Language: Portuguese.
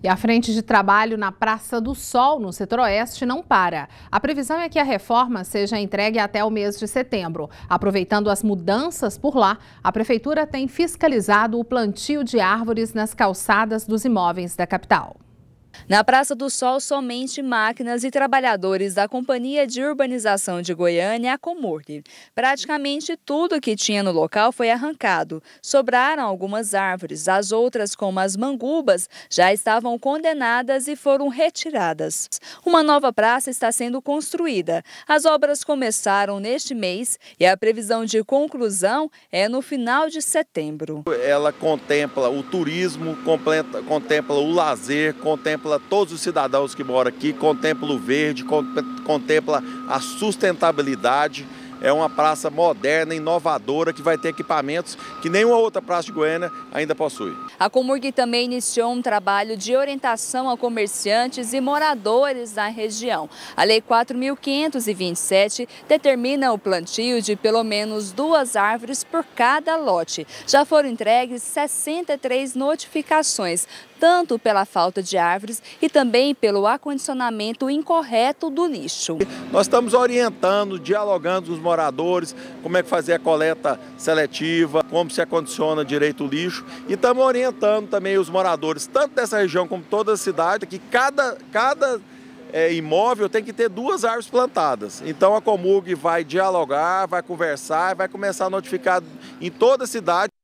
E a frente de trabalho na Praça do Sol, no setor oeste, não para. A previsão é que a reforma seja entregue até o mês de setembro. Aproveitando as mudanças por lá, a prefeitura tem fiscalizado o plantio de árvores nas calçadas dos imóveis da capital. Na Praça do Sol, somente máquinas e trabalhadores da Companhia de Urbanização de Goiânia, a Praticamente tudo que tinha no local foi arrancado. Sobraram algumas árvores, as outras, como as mangubas, já estavam condenadas e foram retiradas. Uma nova praça está sendo construída. As obras começaram neste mês e a previsão de conclusão é no final de setembro. Ela contempla o turismo, contempla o lazer, contempla todos os cidadãos que moram aqui, contempla o verde, contempla a sustentabilidade é uma praça moderna, inovadora, que vai ter equipamentos que nenhuma outra praça de Goiânia ainda possui. A Comurg também iniciou um trabalho de orientação a comerciantes e moradores da região. A Lei 4.527 determina o plantio de pelo menos duas árvores por cada lote. Já foram entregues 63 notificações, tanto pela falta de árvores e também pelo acondicionamento incorreto do lixo. Nós estamos orientando, dialogando com os moradores, como é que fazer a coleta seletiva, como se acondiciona direito o lixo. E estamos orientando também os moradores, tanto dessa região como toda a cidade, que cada, cada é, imóvel tem que ter duas árvores plantadas. Então a Comug vai dialogar, vai conversar, vai começar a notificar em toda a cidade.